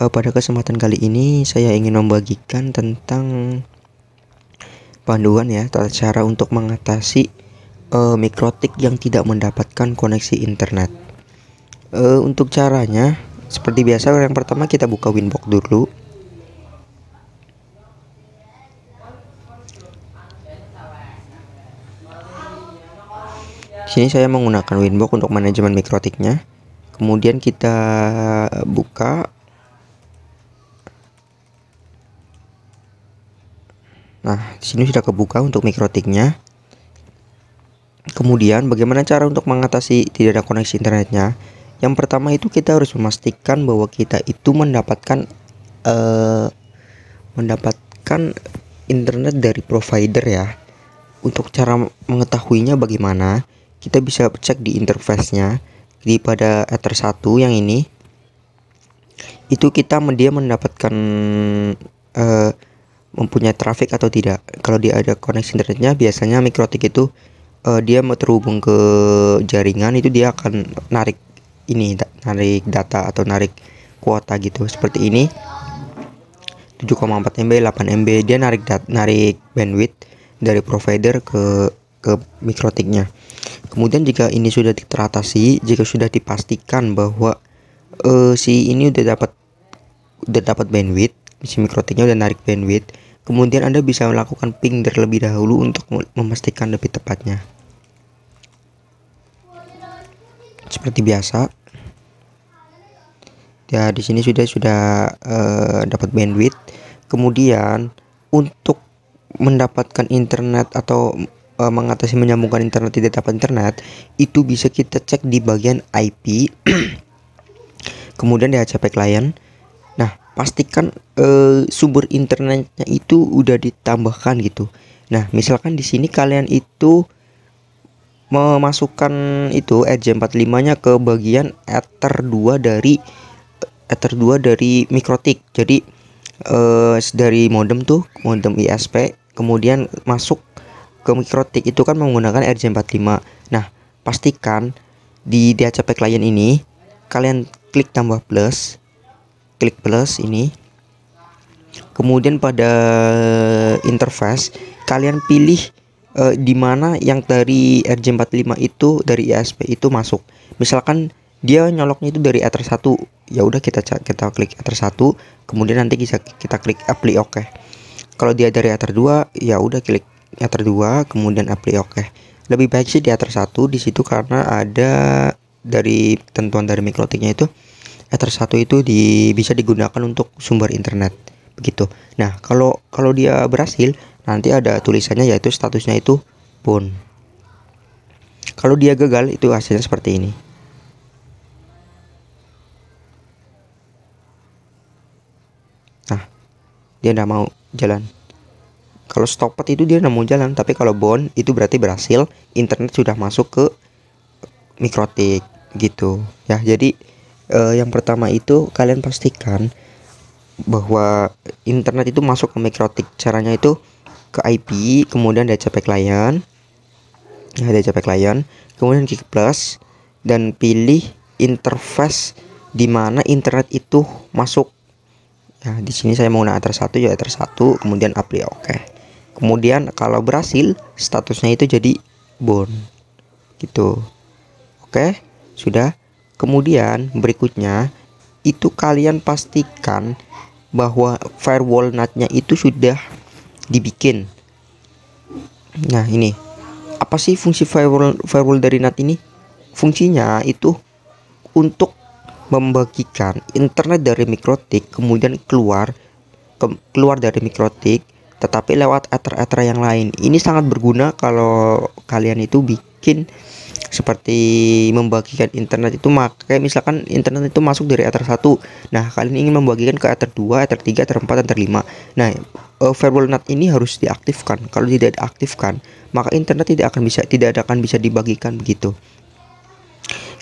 Eh, pada kesempatan kali ini saya ingin membagikan tentang panduan ya tata cara untuk mengatasi uh, mikrotik yang tidak mendapatkan koneksi internet. Uh, untuk caranya seperti biasa yang pertama kita buka Winbox dulu. Sini saya menggunakan Winbox untuk manajemen mikrotiknya. Kemudian kita buka Nah, di sini sudah kebuka untuk mikrotiknya. Kemudian bagaimana cara untuk mengatasi tidak ada koneksi internetnya? Yang pertama itu kita harus memastikan bahwa kita itu mendapatkan eh, mendapatkan internet dari provider ya. Untuk cara mengetahuinya bagaimana? Kita bisa cek di interface-nya di pada ether 1 yang ini itu kita dia mendapatkan eh, mempunyai traffic atau tidak. Kalau dia ada koneksi internetnya, biasanya mikrotik itu uh, dia mau terhubung ke jaringan itu dia akan narik ini da narik data atau narik kuota gitu. Seperti ini 7,4 MB, 8 MB dia narik dat narik bandwidth dari provider ke ke mikrotiknya. Kemudian jika ini sudah teratasi, jika sudah dipastikan bahwa uh, si ini udah dapat udah dapat bandwidth misi mikrotiknya udah narik bandwidth, kemudian Anda bisa melakukan ping terlebih dahulu untuk memastikan lebih tepatnya. Seperti biasa, ya di sini sudah sudah uh, dapat bandwidth. Kemudian untuk mendapatkan internet atau uh, mengatasi menyambungkan internet tidak dapat internet itu bisa kita cek di bagian IP kemudian di HCP client pastikan eh, sumber internetnya itu udah ditambahkan gitu. Nah, misalkan di sini kalian itu memasukkan itu RJ45-nya ke bagian ether 2 dari ether 2 dari mikrotik. Jadi eh, dari modem tuh, modem ISP kemudian masuk ke mikrotik itu kan menggunakan RJ45. Nah, pastikan di DHCP client ini kalian klik tambah plus klik plus ini kemudian pada eh, interface kalian pilih uh, di mana yang dari RJ45 itu dari ISP itu masuk misalkan dia nyoloknya itu dari ether 1 ya udah kita kita klik ether 1 kemudian nanti bisa kita klik apply oke okay. kalau dia dari ether 2 ya udah klik ether 2 kemudian apply oke okay. lebih baik sih di ether 1 di situ karena ada dari tentuan dari mikrotiknya itu ether satu itu di, bisa digunakan untuk sumber internet begitu. Nah kalau kalau dia berhasil nanti ada tulisannya yaitu statusnya itu pun. Kalau dia gagal itu hasilnya seperti ini. Nah dia tidak mau jalan. Kalau stopet itu dia tidak mau jalan, tapi kalau bond itu berarti berhasil internet sudah masuk ke mikrotik gitu ya. Jadi uh, yang pertama itu kalian pastikan bahwa internet itu masuk ke mikrotik caranya itu ke IP kemudian DHCP client nah DHCP client kemudian gig plus dan pilih interface di mana internet itu masuk Nah, di sini saya menggunakan address 1 ya ter 1, kemudian apply oke. Okay. Kemudian kalau berhasil, statusnya itu jadi bone Gitu. Oke, okay, sudah. Kemudian berikutnya itu kalian pastikan bahwa firewall nutnya itu sudah dibikin. Nah ini apa sih fungsi firewall firewall dari nat ini? Fungsinya itu untuk membagikan internet dari mikrotik kemudian keluar ke, keluar dari mikrotik tetapi lewat ether-ether yang lain. Ini sangat berguna kalau kalian itu bikin seperti membagikan internet itu maka misalkan internet itu masuk dari ether 1 nah kalian ingin membagikan ke ether 2 ether 3 ether 4 ether 5 nah uh, firewall NAT ini harus diaktifkan kalau tidak diaktifkan maka internet tidak akan bisa tidak akan bisa dibagikan begitu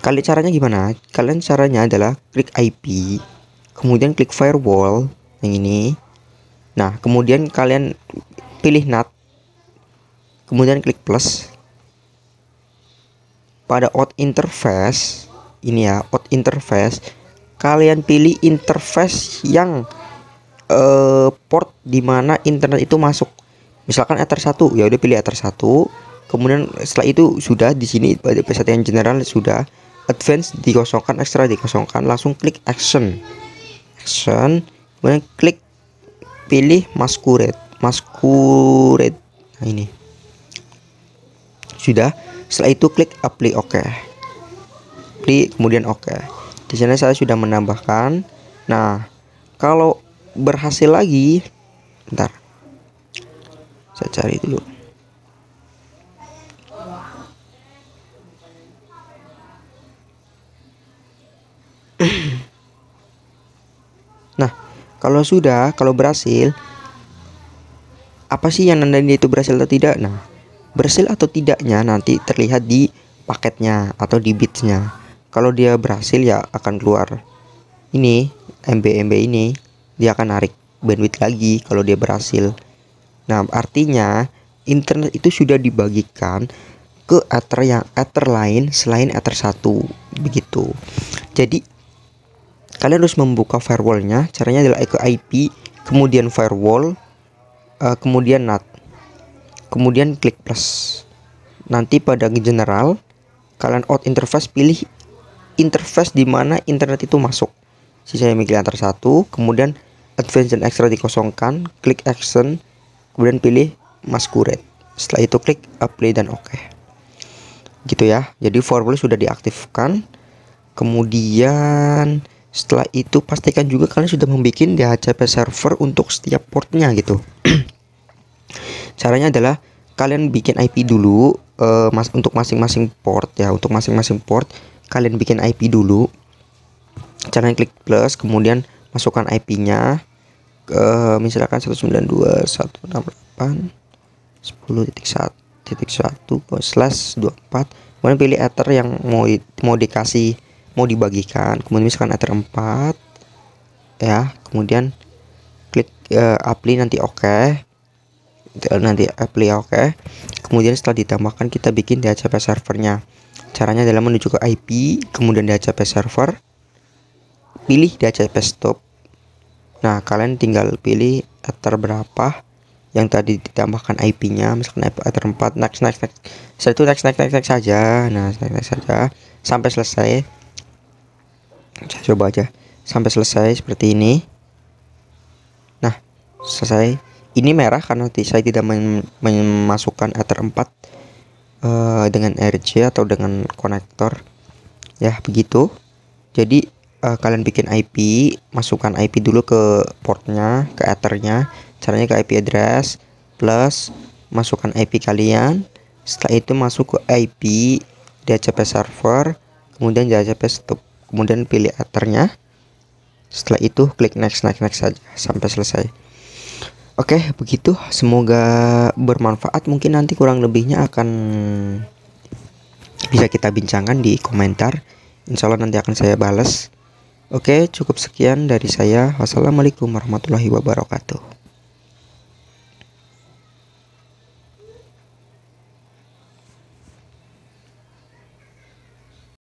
kalian caranya gimana kalian caranya adalah klik IP kemudian klik firewall yang ini nah kemudian kalian pilih NAT kemudian klik plus pada out interface ini ya out interface kalian pilih interface yang uh, port dimana internet itu masuk misalkan ether 1 ya udah pilih ether 1 kemudian setelah itu sudah di sini pada peserta yang general sudah advance dikosongkan extra dikosongkan langsung klik action action kemudian klik pilih masquerade masquerade nah ini sudah setelah itu klik apply OK. klik kemudian OK. Di sana saya sudah menambahkan. Nah, kalau berhasil lagi, ntar saya cari dulu. Nah, kalau sudah, kalau berhasil, apa sih yang nandain itu berhasil atau tidak? Nah, berhasil atau tidaknya nanti terlihat di paketnya atau di bitsnya kalau dia berhasil ya akan keluar ini MB-MB ini dia akan narik bandwidth lagi kalau dia berhasil nah artinya internet itu sudah dibagikan ke ether yang ether lain selain ether satu begitu jadi kalian harus membuka firewallnya caranya adalah ke IP kemudian firewall uh, kemudian NAT kemudian klik plus. Nanti pada general, kalian out interface pilih interface di mana internet itu masuk. Sisanya milih antara satu, kemudian Advanced dan extra dikosongkan, klik action, kemudian pilih masquerade. Setelah itu klik apply dan oke. Okay. Gitu ya. Jadi formulir sudah diaktifkan. Kemudian setelah itu pastikan juga kalian sudah membuat DHCP server untuk setiap portnya gitu caranya adalah kalian bikin IP dulu uh, mas untuk masing-masing port ya untuk masing-masing port kalian bikin IP dulu caranya klik plus kemudian masukkan IP-nya ke uh, misalkan 192.168.10.1.1 titik satu slash 24 kemudian pilih ether yang mau mau dikasih mau dibagikan kemudian misalkan ether 4 ya kemudian klik uh, apply nanti oke okay nanti apply oke okay. kemudian setelah ditambahkan kita bikin DHCP servernya caranya adalah menuju ke IP kemudian DHCP server pilih DHCP stop nah kalian tinggal pilih ether berapa yang tadi ditambahkan IP nya misalkan ether 4 next next next setelah itu next next next next saja nah next next saja sampai selesai coba aja sampai selesai seperti ini nah selesai ini merah karena saya tidak memasukkan ether 4 uh, eh, dengan RC atau dengan konektor ya begitu jadi uh, kalian bikin IP masukkan IP dulu ke portnya ke ethernya caranya ke IP address plus masukkan IP kalian setelah itu masuk ke IP DHCP server kemudian DHCP stop kemudian pilih ethernya setelah itu klik next next next saja sampai selesai Oke, okay, begitu. Semoga bermanfaat. Mungkin nanti kurang lebihnya akan bisa kita bincangkan di komentar. Insya Allah nanti akan saya balas. Oke, okay, cukup sekian dari saya. Wassalamualaikum warahmatullahi wabarakatuh.